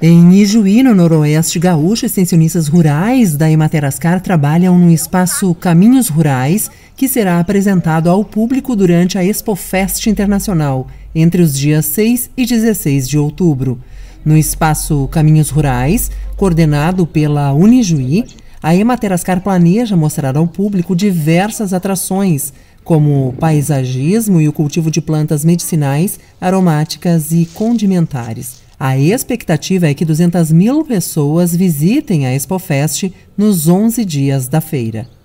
Em Ijuí, no noroeste gaúcho, extensionistas rurais da Ematerascar trabalham no espaço Caminhos Rurais, que será apresentado ao público durante a Expo Fest Internacional, entre os dias 6 e 16 de outubro. No espaço Caminhos Rurais, coordenado pela Unijuí, a Ematerascar planeja mostrar ao público diversas atrações – como o paisagismo e o cultivo de plantas medicinais, aromáticas e condimentares. A expectativa é que 200 mil pessoas visitem a ExpoFest nos 11 dias da feira.